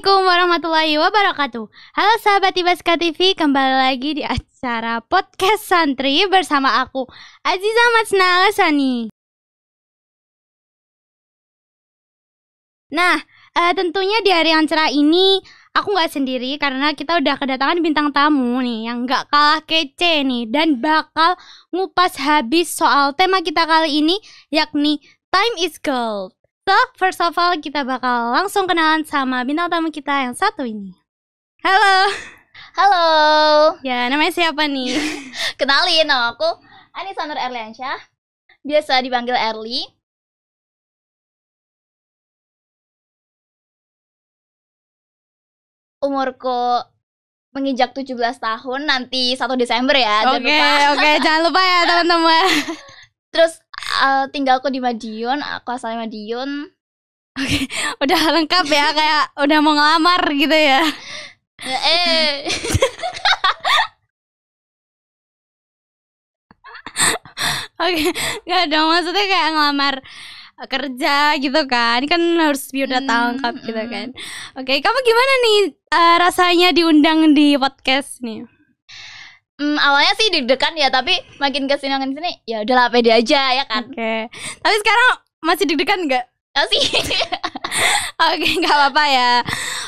Assalamualaikum warahmatullahi wabarakatuh. Halo sahabat Ibaska TV, kembali lagi di acara podcast santri bersama aku Aziza Matsna Alasani. Nah, uh, tentunya di hari yang cerah ini aku nggak sendiri karena kita udah kedatangan bintang tamu nih yang nggak kalah kece nih dan bakal ngupas habis soal tema kita kali ini yakni time is gold. So, first of all kita bakal langsung kenalan sama bintang tamu kita yang satu ini. Halo. Halo. Ya, namanya siapa nih? Kenalin, nama aku Ani Nur Erliansyah. Biasa dipanggil Erli. Umurku menginjak 17 tahun nanti 1 Desember ya, okay, jangan lupa. Oke, okay, jangan lupa ya teman-teman. Terus uh, eh, tinggalku di Madiun, aku asalnya Madiun. Oke, okay. udah lengkap ya kayak udah mau ngelamar gitu ya. ya eh. Oke, nggak ada maksudnya kayak ngelamar kerja gitu kan kan harus biodata hmm, lengkap gitu hmm. kan oke okay, kamu gimana nih uh, rasanya diundang di podcast nih Hmm, awalnya sih deg-degan ya, tapi makin kesini makin sini ya udahlah pede aja ya kan. Oke. Okay. Tapi sekarang masih deg-degan nggak? Masih. Oh, Oke, nggak apa-apa ya.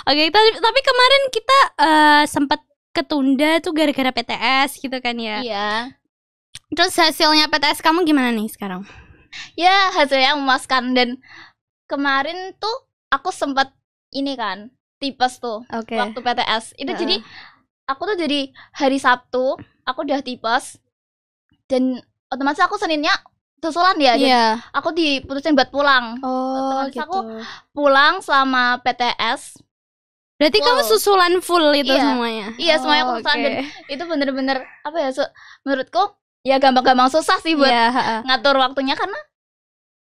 Oke, tapi, tapi kemarin kita uh, eh, sempat ketunda tuh gara-gara PTS gitu kan ya. Iya. Terus hasilnya PTS kamu gimana nih sekarang? Ya, hasilnya memuaskan dan kemarin tuh aku sempat ini kan tipes tuh okay. waktu PTS. Itu uh. jadi aku tuh jadi hari Sabtu aku udah tipes dan otomatis aku Seninnya susulan ya jadi iya. aku diputusin buat pulang oh, otomatis gitu. aku pulang selama PTS berarti wow. kamu susulan full itu iya. semuanya iya oh, semuanya aku oh, susulan okay. itu bener-bener apa ya su menurutku ya gampang-gampang susah sih buat yeah. Iya, ngatur waktunya karena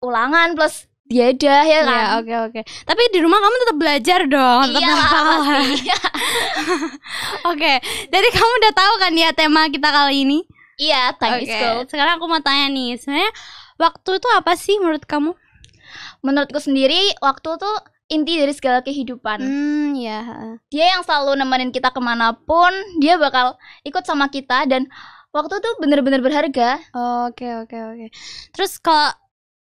ulangan plus Ya udah ya iya, kan? oke oke. Okay. Tapi di rumah kamu tetap belajar dong, tetap iya, oke, okay. jadi kamu udah tahu kan ya tema kita kali ini? Iya, time okay. school Sekarang aku mau tanya nih, sebenarnya waktu itu apa sih menurut kamu? Menurutku sendiri waktu itu inti dari segala kehidupan. Hmm, ya. Dia yang selalu nemenin kita kemanapun, dia bakal ikut sama kita dan waktu tuh bener-bener berharga. Oke, okay, oke, okay, oke. Okay. Terus kalau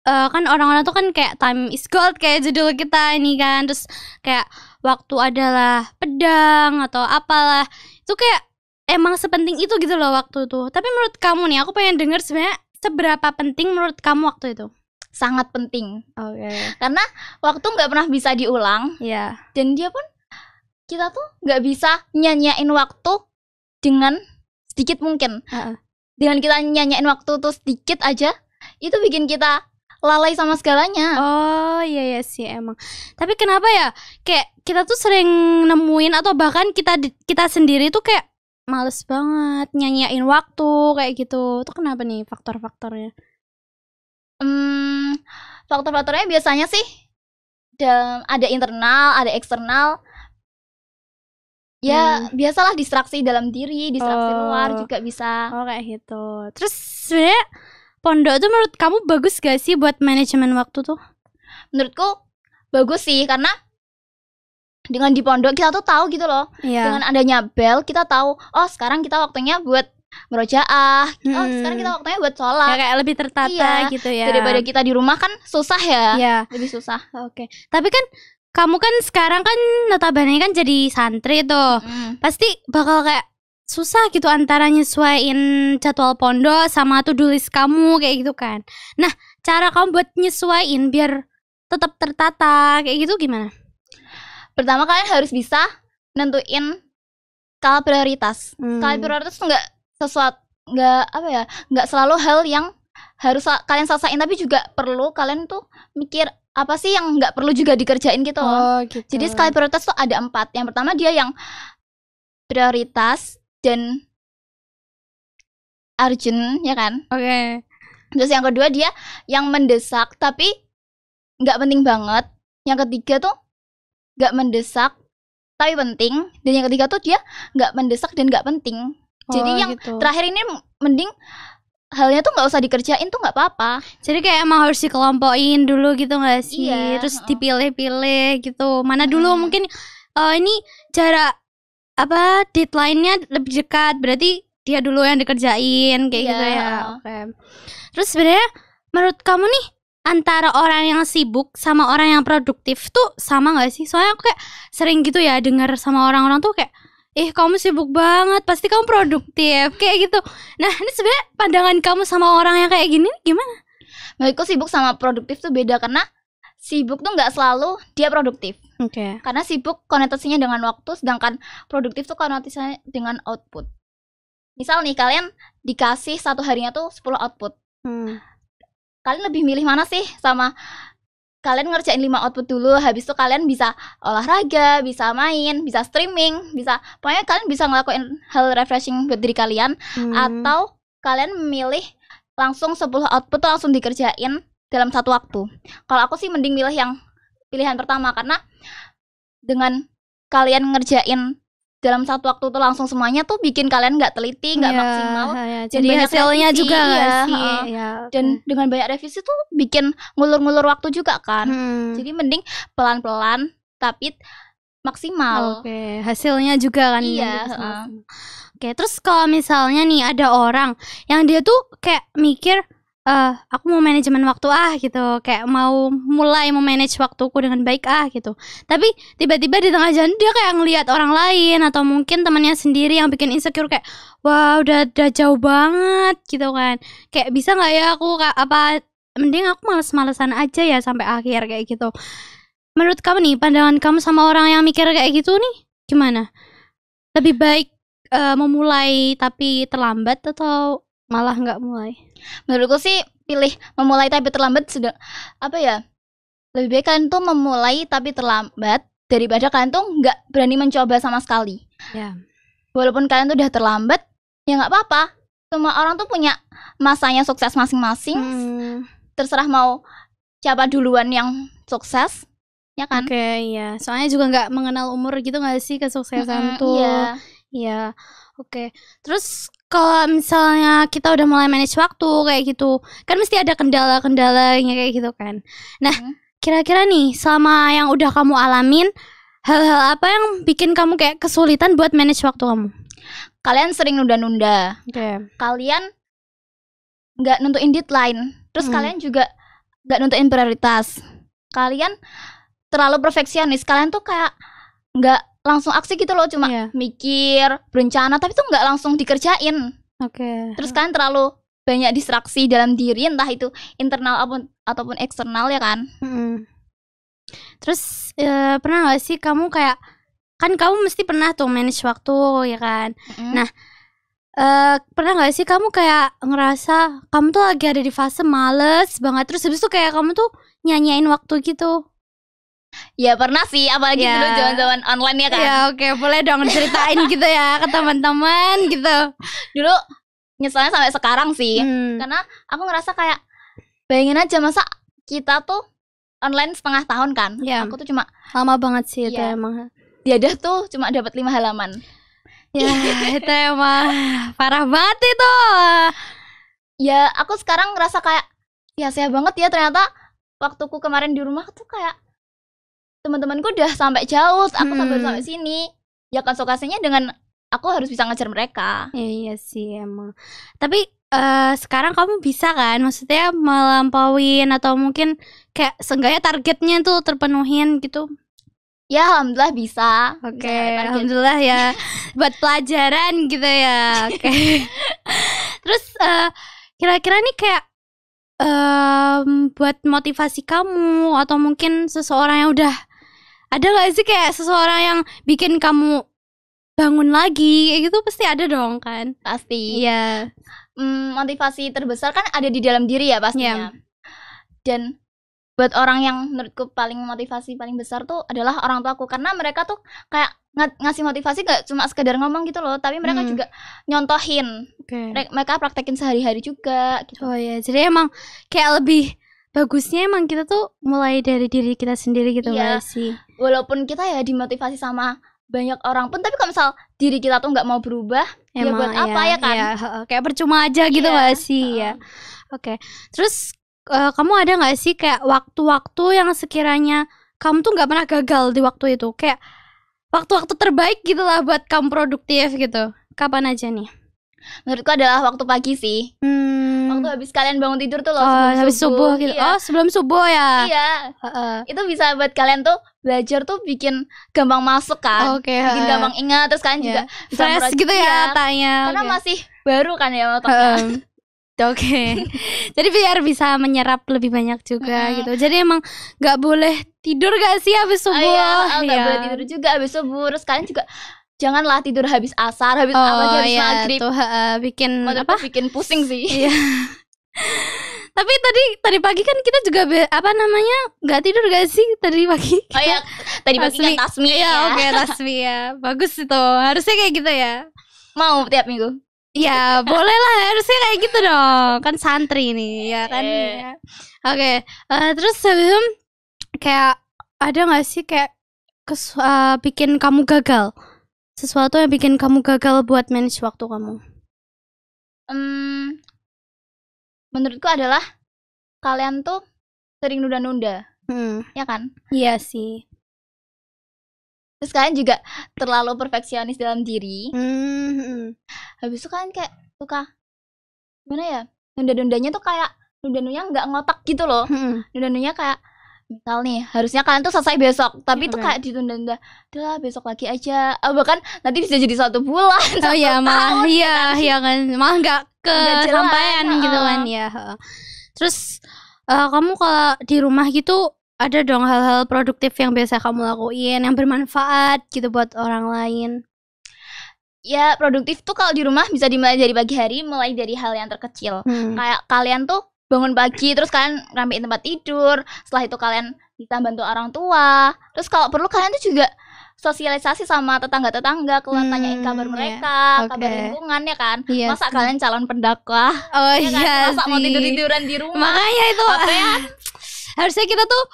uh, kan orang-orang tuh kan kayak time is gold kayak judul kita ini kan terus kayak waktu adalah pedang atau apalah itu kayak emang sepenting itu gitu loh waktu itu tapi menurut kamu nih aku pengen denger sebenarnya seberapa penting menurut kamu waktu itu sangat penting okay. karena waktu nggak pernah bisa diulang yeah. dan dia pun kita tuh nggak bisa nyanyain waktu dengan sedikit mungkin uh -uh. dengan kita nyanyain waktu tuh sedikit aja itu bikin kita lalai sama segalanya. Oh iya iya sih emang. Tapi kenapa ya kayak kita tuh sering nemuin atau bahkan kita kita sendiri tuh kayak males banget nyanyiin waktu kayak gitu. Itu kenapa nih faktor-faktornya? Hmm, faktor-faktornya biasanya sih dan ada internal, ada eksternal. Ya, hmm. biasalah distraksi dalam diri, distraksi oh. luar juga bisa. Oh, kayak gitu. Terus sebenarnya pondok tuh menurut kamu bagus gak sih buat manajemen waktu tuh? Menurutku bagus sih karena dengan di pondok kita tuh tahu gitu loh. Yeah. Dengan adanya bel kita tahu oh sekarang kita waktunya buat merojaah. Hmm. Oh, sekarang kita waktunya buat sholat. Ya, kayak lebih tertata iya, gitu ya. Daripada kita di rumah kan susah ya. Yeah. Lebih susah. Oke. Okay. Tapi kan kamu kan sekarang kan notabene kan jadi santri tuh. Hmm. Pasti bakal kayak susah gitu antara nyesuaiin jadwal pondok sama to-do kamu kayak gitu kan. Nah, cara kamu buat nyesuaiin biar tetap tertata kayak gitu gimana? Pertama kalian harus bisa nentuin skala prioritas. Hmm. Skala prioritas tuh nggak sesuatu nggak apa ya nggak selalu hal yang harus kalian selesaiin tapi juga perlu kalian tuh mikir apa sih yang nggak perlu juga dikerjain gitu. Oh, gitu. Jadi skala prioritas tuh ada empat. Yang pertama dia yang prioritas dan urgent ya kan oke okay. terus yang kedua dia yang mendesak tapi nggak penting banget yang ketiga tuh nggak mendesak tapi penting dan yang ketiga tuh dia nggak mendesak dan nggak penting oh, jadi yang gitu. terakhir ini mending halnya tuh nggak usah dikerjain tuh nggak apa-apa jadi kayak emang harus dikelompokin dulu gitu nggak sih iya, terus dipilih-pilih gitu mana dulu mungkin uh, ini jarak apa deadline-nya lebih dekat berarti dia dulu yang dikerjain kayak yeah. gitu iya. ya okay. terus sebenarnya menurut kamu nih antara orang yang sibuk sama orang yang produktif tuh sama gak sih soalnya aku kayak sering gitu ya dengar sama orang-orang tuh kayak ih eh, kamu sibuk banget pasti kamu produktif kayak gitu nah ini sebenarnya pandangan kamu sama orang yang kayak gini gimana Menurutku sibuk sama produktif tuh beda karena sibuk tuh nggak selalu dia produktif. Okay. Karena sibuk konotasinya dengan waktu, sedangkan produktif tuh konotasinya dengan output. Misal nih kalian dikasih satu harinya tuh 10 output. Hmm. Kalian lebih milih mana sih sama kalian ngerjain 5 output dulu habis itu kalian bisa olahraga, bisa main, bisa streaming, bisa pokoknya kalian bisa ngelakuin hal refreshing buat diri kalian hmm. atau kalian memilih langsung 10 output tuh langsung dikerjain dalam satu waktu. Kalau aku sih mending milih yang pilihan pertama karena dengan kalian ngerjain dalam satu waktu tuh langsung semuanya tuh bikin kalian nggak teliti nggak yeah, maksimal yeah, jadi hasilnya revisi, juga ya, sih uh, yeah. Iya, dan dengan banyak revisi tuh bikin ngulur-ngulur waktu juga kan hmm. jadi mending pelan-pelan tapi maksimal oke okay. hasilnya juga kan iya uh. oke okay, terus kalau misalnya nih ada orang yang dia tuh kayak mikir uh, aku mau manajemen waktu ah gitu kayak mau mulai mau memanage waktuku dengan baik ah gitu tapi tiba-tiba di tengah jalan dia kayak ngelihat orang lain atau mungkin temannya sendiri yang bikin insecure kayak wah udah udah jauh banget gitu kan kayak bisa nggak ya aku apa mending aku males-malesan aja ya sampai akhir kayak gitu menurut kamu nih pandangan kamu sama orang yang mikir kayak gitu nih gimana lebih baik uh, memulai tapi terlambat atau malah nggak mulai menurutku sih pilih memulai tapi terlambat sudah apa ya lebih baik kalian tuh memulai tapi terlambat daripada kalian tuh nggak berani mencoba sama sekali. Yeah. Walaupun kalian tuh udah terlambat, ya nggak apa-apa. Semua orang tuh punya masanya sukses masing-masing. Hmm. Terserah mau siapa duluan yang sukses, ya kan? Oke, okay, iya. Soalnya juga nggak mengenal umur gitu nggak sih kesuksesan mm -hmm, tuh. Iya. Iya. Oke. Okay. Terus kalau misalnya kita udah mulai manage waktu kayak gitu kan mesti ada kendala-kendalanya kayak gitu kan nah hmm. kira-kira hmm. nih sama yang udah kamu alamin hal-hal apa yang bikin kamu kayak kesulitan buat manage waktu kamu kalian sering nunda-nunda okay. kalian nggak nentuin deadline terus hmm. kalian juga nggak nentuin prioritas kalian terlalu perfeksionis kalian tuh kayak nggak langsung aksi gitu loh cuma yeah. mikir berencana tapi tuh nggak langsung dikerjain oke okay. terus kan terlalu banyak distraksi dalam diri entah itu internal ataupun ataupun eksternal ya kan mm -hmm. terus ee, eh, pernah gak sih kamu kayak kan kamu mesti pernah tuh manage waktu ya kan mm -hmm. nah Uh, pernah nggak sih kamu kayak ngerasa kamu tuh lagi ada di fase males banget terus habis tuh kayak kamu tuh nyanyain waktu gitu Ya pernah sih, apalagi ya. dulu zaman-zaman online ya kan. Ya oke, okay. boleh dong ceritain gitu ya ke teman-teman gitu. Dulu nyeselnya sampai sekarang sih, hmm. karena aku ngerasa kayak bayangin aja masa kita tuh online setengah tahun kan. Ya. Aku tuh cuma lama banget sih ya. itu iya. emang. dah tuh cuma dapat lima halaman. Ya itu emang parah banget itu. Ya aku sekarang ngerasa kayak ya sehat banget ya ternyata waktuku kemarin di rumah tuh kayak teman-temanku udah sampai jauh aku hmm. sampai sampai sini ya konsekuensinya dengan aku harus bisa ngajar mereka Iya, iya sih emang tapi uh, sekarang kamu bisa kan maksudnya melampauin atau mungkin kayak seenggaknya targetnya tuh terpenuhin gitu ya alhamdulillah bisa oke okay, alhamdulillah ya buat pelajaran gitu ya oke okay. terus kira eh, kira-kira nih kayak um, buat motivasi kamu atau mungkin seseorang yang udah ada gak sih kayak seseorang yang bikin kamu bangun lagi gitu pasti ada dong kan pasti iya yeah. Mm, motivasi terbesar kan ada di dalam diri ya pastinya yeah. dan buat orang yang menurutku paling motivasi paling besar tuh adalah orang tuaku karena mereka tuh kayak ng ngasih motivasi gak cuma sekedar ngomong gitu loh tapi mereka hmm. juga nyontohin okay. mereka praktekin sehari-hari juga gitu. oh ya jadi emang kayak lebih bagusnya emang kita tuh mulai dari diri kita sendiri gitu ya sih walaupun kita ya dimotivasi sama banyak orang pun tapi kalau misal diri kita tuh nggak mau berubah ya Emang, ya buat apa iya, ya kan ya, kayak percuma aja gitu yeah. gak sih uh. ya oke okay. terus uh, kamu ada nggak sih kayak waktu-waktu yang sekiranya kamu tuh nggak pernah gagal di waktu itu kayak waktu-waktu terbaik gitulah buat kamu produktif gitu kapan aja nih menurutku adalah waktu pagi sih. Hmm. Waktu habis kalian bangun tidur tuh loh. Oh, sebelum habis subuh, subuh gitu. Iya. Oh, sebelum subuh ya. Iya. Uh -uh. Itu bisa buat kalian tuh belajar tuh bikin gampang masuk kan. Oke. Okay, bikin uh, gampang ingat terus kalian yeah. juga iya. bisa fresh gitu ya, iya. tanya. Karena okay. masih baru kan ya otaknya. Um. Oke, okay. jadi biar bisa menyerap lebih banyak juga hmm. gitu. Jadi emang nggak boleh tidur gak sih abis subuh? Oh, iya, nggak oh, ya. boleh tidur juga abis subuh. Terus kalian juga janganlah tidur habis asar, habis oh, apa habis iya, maghrib. Tuh, uh, bikin Menurut apa? Bikin pusing sih. Iya. Tapi tadi tadi pagi kan kita juga be, apa namanya nggak tidur gak sih tadi pagi? Kita. Oh iya, tadi pagi tasmi. kan tasmi iya, ya. Oke okay, tasmi ya, bagus itu. Harusnya kayak gitu ya. Mau tiap minggu? Ya boleh lah harusnya kayak gitu dong. Kan santri nih ya kan. yeah. Oke, okay. uh, eh, terus sebelum kayak ada nggak sih kayak kesu uh, bikin kamu gagal? sesuatu yang bikin kamu gagal buat manage waktu kamu? Um, menurutku adalah kalian tuh sering nunda-nunda, hmm. ya kan? Iya sih. Terus kalian juga terlalu perfeksionis dalam diri. Hmm. hmm. Habis itu kalian kayak suka gimana ya? Nunda-nundanya tuh kayak nunda-nundanya nggak ngotak gitu loh. Hmm. Nunda-nundanya kayak misal nih harusnya kalian tuh selesai besok tapi itu iya, kayak ditunda-tunda udah besok lagi aja oh, bahkan nanti bisa jadi satu bulan oh iya malah iya iya kan, iya kan? malah nggak kesampaian uh, gitu kan ya terus uh, kamu kalau di rumah gitu ada dong hal-hal produktif yang biasa kamu lakuin yang bermanfaat gitu buat orang lain ya produktif tuh kalau di rumah bisa dimulai dari pagi hari mulai dari hal yang terkecil hmm. kayak kalian tuh bangun pagi terus kalian ramein tempat tidur setelah itu kalian bisa bantu orang tua terus kalau perlu kalian tuh juga sosialisasi sama tetangga-tetangga kalau hmm, tanyain kabar iya. mereka okay. kabar lingkungan ya kan yes, iya masa kalian calon pendakwah oh ya kan? iya masa sih. mau tidur tiduran di rumah makanya itu apa ya harusnya kita tuh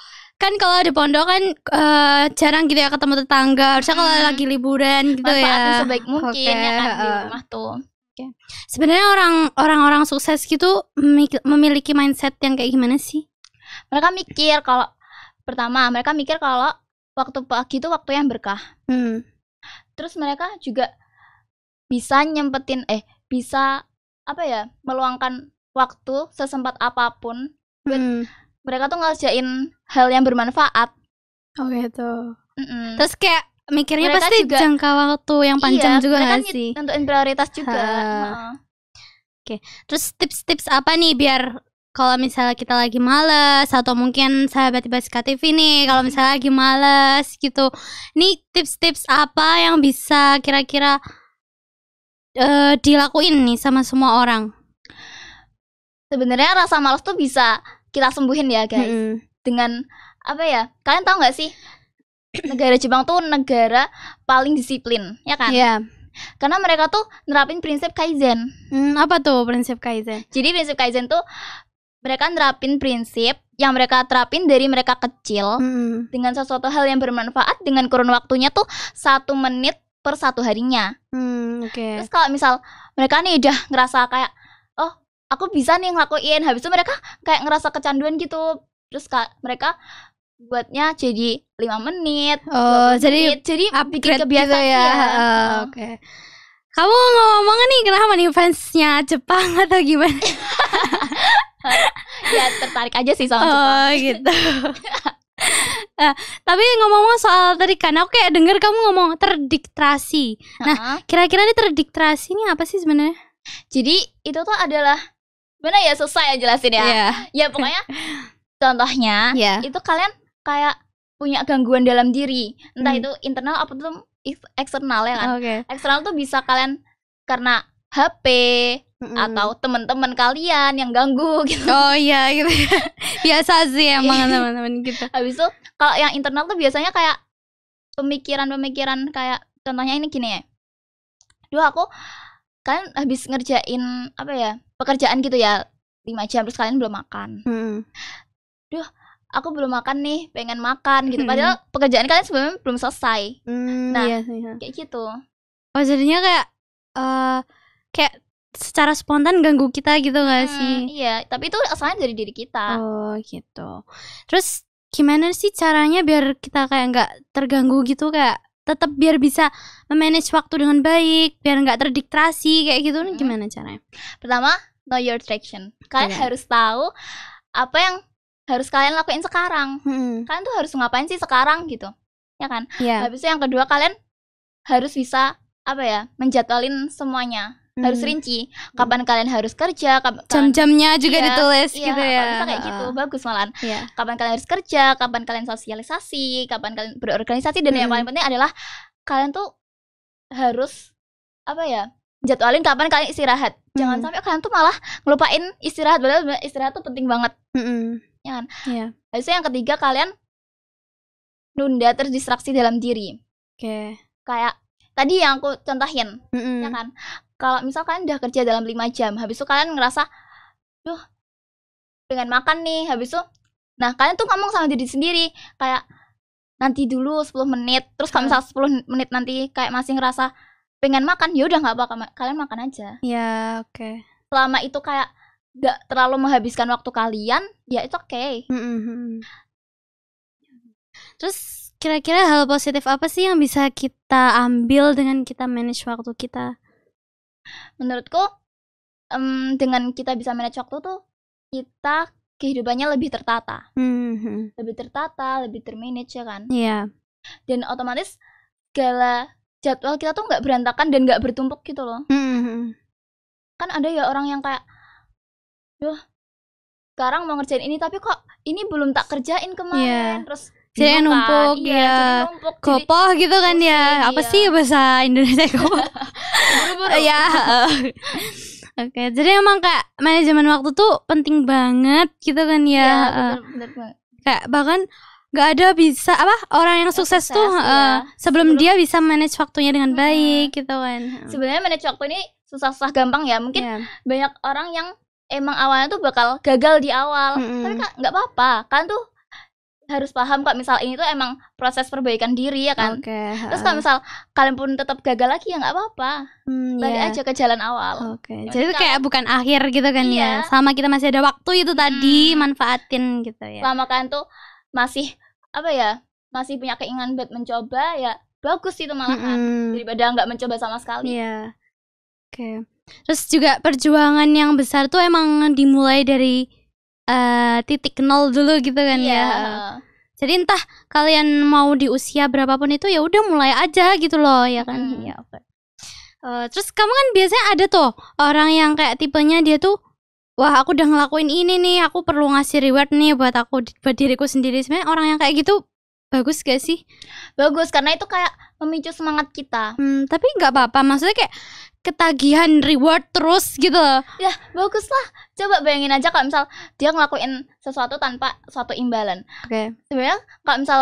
kan kalau di pondok kan uh, jarang gitu ya ketemu tetangga harusnya kalau hmm. lagi liburan gitu ya. Manfaatin ya sebaik mungkin okay. ya kan di rumah tuh Okay. Ya. Sebenarnya orang orang sukses gitu memiliki mindset yang kayak gimana sih? Mereka mikir kalau pertama mereka mikir kalau waktu pagi itu waktu yang berkah. Hmm. Terus mereka juga bisa nyempetin eh bisa apa ya meluangkan waktu sesempat apapun. Hmm. Mereka tuh ngerjain hal yang bermanfaat. Oh gitu. Mm -mm. Terus kayak mikirnya mereka pasti juga, jangka waktu yang iya, panjang iya, juga mereka gak sih tentuin prioritas juga nah. oke terus tips-tips apa nih biar kalau misalnya kita lagi males atau mungkin sahabat tiba TV nih kalau hmm. misalnya lagi males gitu nih tips-tips apa yang bisa kira-kira uh, dilakuin nih sama semua orang sebenarnya rasa males tuh bisa kita sembuhin ya guys -hmm. dengan apa ya kalian tahu nggak sih negara Jepang tuh negara paling disiplin, ya kan? Iya. Yeah. Karena mereka tuh nerapin prinsip kaizen. Hmm, apa tuh prinsip kaizen? Jadi prinsip kaizen tuh mereka nerapin prinsip yang mereka terapin dari mereka kecil hmm. dengan sesuatu hal yang bermanfaat dengan kurun waktunya tuh satu menit per satu harinya. Hmm, Oke. Okay. Terus kalau misal mereka nih udah ngerasa kayak oh aku bisa nih ngelakuin, habis itu mereka kayak ngerasa kecanduan gitu. Terus mereka buatnya jadi lima menit. Oh, menit. jadi jadi upgrade kebiasaan gitu ya. ya. Uh, Oke. Okay. Kamu ngomong nih kenapa nih fansnya Jepang atau gimana? ya tertarik aja sih sama oh, Jepang. Oh gitu. Nah, tapi ngomong-ngomong soal tadi kan aku kayak denger kamu ngomong terdiktrasi. Nah, kira-kira ini terdiktrasi ini apa sih sebenarnya? Jadi itu tuh adalah mana ya susah ya jelasin ya. Yeah. Ya pokoknya contohnya yeah. itu kalian kayak punya gangguan dalam diri entah hmm. itu internal apa tuh eksternal ya kan okay. eksternal tuh bisa kalian karena HP atau teman-teman kalian yang ganggu gitu oh iya gitu biasa sih emang teman-teman gitu habis itu kalau yang internal tuh biasanya kayak pemikiran-pemikiran kayak contohnya ini gini ya duh aku kan habis ngerjain apa ya pekerjaan gitu ya lima jam terus kalian belum makan hmm. duh aku belum makan nih pengen makan gitu hmm. padahal pekerjaan kalian sebenarnya belum selesai hmm, nah iya, iya. kayak gitu oh jadinya kayak uh, kayak secara spontan ganggu kita gitu gak hmm, sih iya tapi itu asalnya dari diri kita oh gitu terus gimana sih caranya biar kita kayak nggak terganggu gitu kayak tetap biar bisa memanage waktu dengan baik biar nggak terdiktrasi kayak gitu hmm. gimana caranya pertama know your traction kalian iya. harus tahu apa yang harus kalian lakuin sekarang hmm. kalian tuh harus ngapain sih sekarang gitu ya kan yeah. habis itu yang kedua kalian harus bisa apa ya menjadwalin semuanya hmm. harus rinci kapan hmm. kalian harus kerja jam-jamnya juga ya, ditulis iya, gitu ya bisa kayak gitu bagus malahan yeah. kapan kalian harus kerja kapan kalian sosialisasi kapan kalian berorganisasi dan hmm. yang paling penting adalah kalian tuh harus apa ya jadwalin kapan kalian istirahat jangan hmm. sampai kalian tuh malah ngelupain istirahat padahal istirahat tuh penting banget hmm ya kan yeah. yang ketiga kalian nunda terdistraksi dalam diri oke okay. kayak tadi yang aku contohin mm -hmm. ya kan kalau misal kalian udah kerja dalam lima jam habis itu kalian ngerasa duh pengen makan nih habis itu nah kalian tuh ngomong sama diri sendiri kayak nanti dulu 10 menit terus kalau iya. misal sepuluh menit nanti kayak masih ngerasa pengen makan ya udah nggak apa-apa kalian makan aja ya oke okay. selama itu kayak gak terlalu menghabiskan waktu kalian ya itu oke okay. mm -hmm. terus kira-kira hal positif apa sih yang bisa kita ambil dengan kita manage waktu kita menurutku um, dengan kita bisa manage waktu tuh kita kehidupannya lebih tertata mm-hmm. lebih tertata lebih termanage ya kan iya yeah. dan otomatis segala jadwal kita tuh nggak berantakan dan nggak bertumpuk gitu loh mm-hmm. kan ada ya orang yang kayak duh sekarang mau ngerjain ini tapi kok ini belum tak kerjain kemarin yeah. terus jadi kan? numpuk ya, ya. numpuk, kopoh gitu kan ya iya. apa sih bahasa Indonesia kopoh ya Oke, jadi emang kayak manajemen waktu tuh penting banget gitu kan ya. ya bener, bener, Kayak bahkan nggak ada bisa apa orang yang sukses, sukses tuh ya. uh, sebelum, sebelum dia bisa manage waktunya dengan hmm. baik gitu kan. Sebenarnya manage waktu ini susah-susah gampang ya. Mungkin yeah. banyak orang yang emang awalnya tuh bakal gagal di awal mm -hmm. tapi kak nggak apa-apa kan tuh harus paham kak misal ini tuh emang proses perbaikan diri ya kan okay. terus kalau misal kalian pun tetap gagal lagi ya nggak apa-apa hmm, balik yeah. aja ke jalan awal okay. Nah, jadi itu kayak bukan akhir gitu kan ya? iya. ya Selama kita masih ada waktu itu tadi hmm. manfaatin gitu ya selama kan tuh masih apa ya masih punya keinginan buat mencoba ya bagus itu malahan mm -hmm. daripada nggak mencoba sama sekali yeah. oke okay. Terus juga perjuangan yang besar tuh emang dimulai dari uh, titik nol dulu gitu kan yeah. ya. Jadi entah kalian mau di usia berapapun itu ya udah mulai aja gitu loh ya kan. Hmm. Ya Okay. Uh, eh, terus kamu kan biasanya ada tuh orang yang kayak tipenya dia tuh wah aku udah ngelakuin ini nih, aku perlu ngasih reward nih buat aku buat diriku sendiri. Sebenarnya orang yang kayak gitu bagus gak sih? Bagus karena itu kayak memicu semangat kita. Hmm, tapi nggak apa-apa. Maksudnya kayak ketagihan reward terus gitu loh. Ya, bagus lah. Coba bayangin aja kalau misal dia ngelakuin sesuatu tanpa suatu imbalan. Oke. Okay. Sebenarnya kalau misal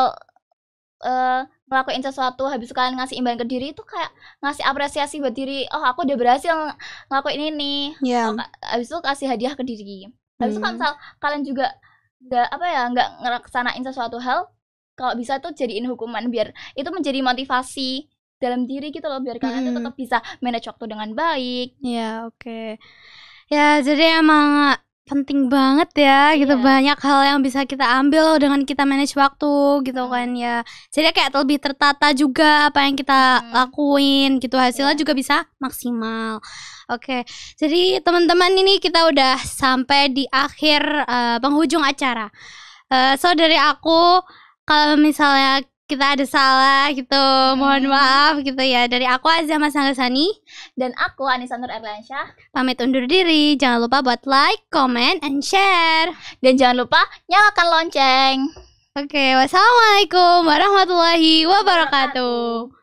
uh, ngelakuin sesuatu habis kalian ngasih imbalan ke diri itu kayak ngasih apresiasi buat diri. Oh, aku udah berhasil ng ngelakuin ini. Iya. Yeah. Oh, habis itu kasih hadiah ke diri. Habis hmm. itu kalau hmm. misal kalian juga nggak apa ya, nggak ngeraksanain sesuatu hal, kalau bisa tuh jadiin hukuman biar itu menjadi motivasi dalam diri gitu loh biar kalian hmm. tetap bisa manage waktu dengan baik. ya oke. Okay. Ya, jadi emang eh, penting banget ya gitu iya. banyak hal yang bisa kita ambil dengan kita manage waktu gitu hmm. kan ya jadi kayak lebih tertata juga apa yang kita hmm. lakuin gitu hasilnya yeah. juga bisa maksimal oke jadi teman-teman ini kita udah sampai di akhir uh, penghujung acara uh, so dari aku kalau misalnya kita ada salah gitu mohon hmm. maaf gitu ya dari aku Azza Mas Sani dan aku Anissa Nur Erlansyah pamit undur diri jangan lupa buat like comment and share dan jangan lupa nyalakan lonceng oke okay, wassalamualaikum warahmatullahi wabarakatuh